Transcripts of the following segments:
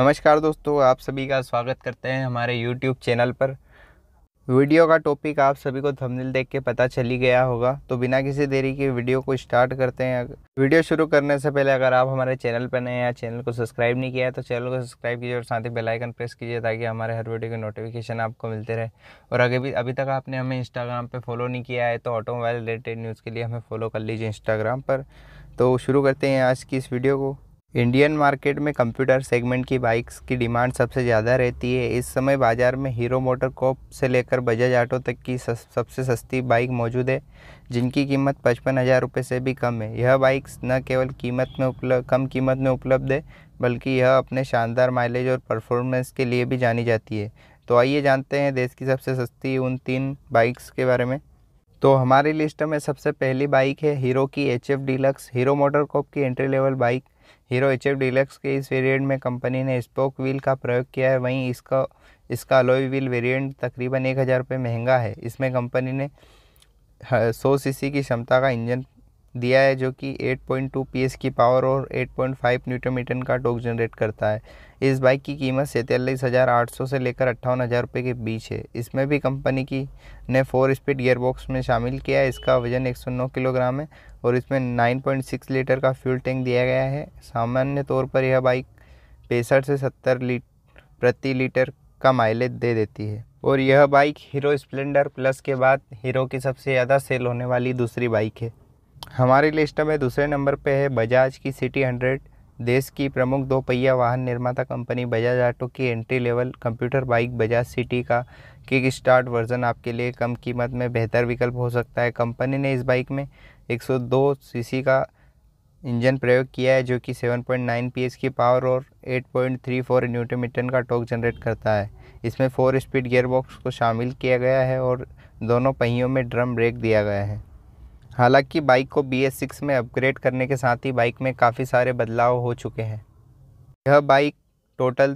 नमस्कार दोस्तों आप सभी का स्वागत करते हैं हमारे YouTube चैनल पर वीडियो का टॉपिक आप सभी को थंबनेल देख के पता चली गया होगा तो बिना किसी देरी के वीडियो को स्टार्ट करते हैं वीडियो शुरू करने से पहले अगर आप हमारे चैनल पर नए हैं या चैनल को सब्सक्राइब नहीं किया है तो चैनल को सब्सक्राइब कीजिए और साथ ही बेल आइकन प्रेस कीजिए ताकि हमारे हर वीडियो के नोटिफिकेशन आपको मिलते रहे और अगर भी अभी तक आपने हमें इंस्टाग्राम पर फॉलो नहीं किया है तो ऑटोमोबाइल रिलेटेड न्यूज़ के लिए हमें फॉलो कर लीजिए इंस्टाग्राम पर तो शुरू करते हैं आज की इस वीडियो को इंडियन मार्केट में कंप्यूटर सेगमेंट की बाइक्स की डिमांड सबसे ज़्यादा रहती है इस समय बाज़ार में हीरो मोटर कोप से लेकर बजाज ऑटो तक की सबसे सस्ती बाइक मौजूद है जिनकी कीमत पचपन हज़ार रुपये से भी कम है यह बाइक्स न केवल कीमत में उपलब्ध कम कीमत में उपलब्ध है बल्कि यह अपने शानदार माइलेज और परफॉर्मेंस के लिए भी जानी जाती है तो आइए जानते हैं देश की सबसे सस्ती उन तीन बाइक्स के बारे में तो हमारी लिस्ट में सबसे पहली बाइक है हीरो की H F deluxe Hero motor corp की entry level bike Hero H F deluxe के इस वेरिएंट में कंपनी ने स्पोक व्हील का प्रयोग किया है वहीं इसका इसका अलॉय व्हील वेरिएंट तकरीबन एक हज़ार रुपये महंगा है इसमें कंपनी ने हाँ, सौ सीसी की क्षमता का इंजन दिया है जो कि 8.2 पॉइंट की पावर और 8.5 न्यूटन मीटर का टोक जनरेट करता है इस बाइक की कीमत सैंतालीस हज़ार आठ सौ से लेकर अट्ठावन हज़ार रुपये के बीच है इसमें भी कंपनी की ने फोर स्पीड गेयरबॉक्स में शामिल किया है इसका वजन 109 किलोग्राम है और इसमें 9.6 लीटर का फ्यूल टैंक दिया गया है सामान्य तौर पर यह बाइक पैंसठ से सत्तर लीट प्रति लीटर का माइलेज दे देती है और यह बाइक हीरो स्प्लेंडर प्लस के बाद हीरो की सबसे ज़्यादा सेल होने वाली दूसरी बाइक है हमारी लिस्ट में दूसरे नंबर पे है बजाज की सिटी हंड्रेड देश की प्रमुख दो पहिया वाहन निर्माता कंपनी बजाज ऑटो की entry level commuter bike Bajaj CT का किक स्टार्ट वर्जन आपके लिए कम कीमत में बेहतर विकल्प हो सकता है कंपनी ने इस बाइक में 102 सीसी का इंजन प्रयोग किया है जो कि 7.9 पीएस की पावर और 8.34 न्यूटन मीटर का टॉक जनरेट करता है इसमें फोर स्पीड गेयरबॉक्स को शामिल किया गया है और दोनों पहियों में ड्रम ब्रेक दिया गया है हालांकि बाइक को बी एस सिक्स में अपग्रेड करने के साथ ही बाइक में काफ़ी सारे बदलाव हो चुके हैं यह bike total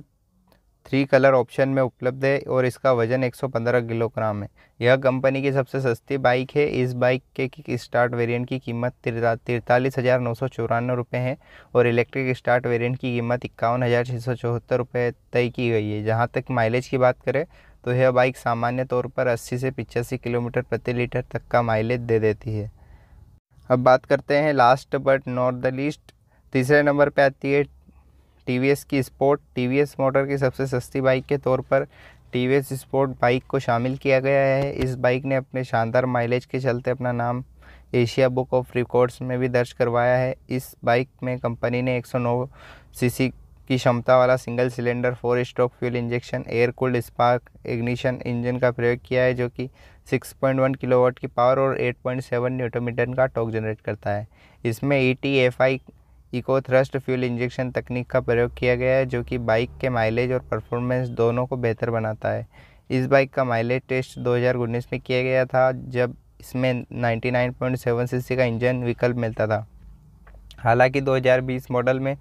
three colour option में उपलब्ध है और इसका वज़न 115 किलोग्राम है यह कंपनी की सबसे सस्ती बाइक है इस बाइक के किक स्टार्ट वेरिएंट की कीमत तिरतालीस हज़ार नौ सौ चौरानवे रुपये है और इलेक्ट्रिक स्टार्ट वेरिएंट की कीमत इक्यावन हज़ार छः सौ चौहत्तर रुपये तय की गई है जहाँ तक माइलेज की बात करें तो यह बाइक सामान्य तौर पर अस्सी से पिचासी किलोमीटर प्रति लीटर तक का माइलेज दे देती है अब बात करते हैं last but not the least तीसरे नंबर पे आती है टी की स्पोर्ट टी मोटर की सबसे सस्ती बाइक के तौर पर टी वी स्पोर्ट बाइक को शामिल किया गया है इस बाइक ने अपने शानदार माइलेज के चलते अपना नाम एशिया बुक ऑफ रिकॉर्ड्स में भी दर्ज करवाया है इस बाइक में कंपनी ने 109 सीसी की क्षमता वाला single cylinder four stroke fuel injection air cooled spark ignition engine का प्रयोग किया है जो कि 6.1 किलोवाट की पावर और 8.7 पॉइंट न्यूटोमीटर का टॉक जनरेट करता है इसमें E T F I eco thrust fuel injection तकनीक का प्रयोग किया गया है जो कि बाइक के माइलेज और परफॉर्मेंस दोनों को बेहतर बनाता है इस बाइक का माइलेज टेस्ट दो में किया गया था जब इसमें 99.7 सीसी का इंजन विकल्प मिलता था हालांकि 2020 मॉडल में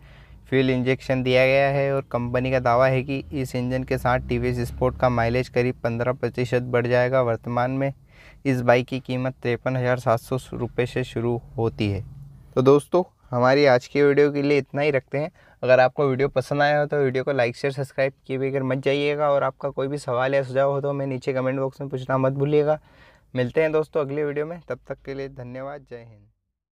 फ्यूल इंजेक्शन दिया गया है और कंपनी का दावा है कि इस इंजन के साथ टी वी स्पोर्ट का माइलेज करीब पंद्रह प्रतिशत बढ़ जाएगा वर्तमान में इस बाइक की कीमत तिरपन हज़ार सात सौ रुपये से शुरू होती है तो दोस्तों हमारी आज की वीडियो के लिए इतना ही रखते हैं अगर आपको वीडियो पसंद आया हो तो वीडियो को लाइक शेयर सब्सक्राइब किए बगैर मत जाइएगा और आपका कोई भी सवाल या सुझाव हो तो हमें नीचे कमेंट बॉक्स में पूछना मत भूलिएगा मिलते हैं दोस्तों अगले वीडियो में तब तक के लिए धन्यवाद जय हिंद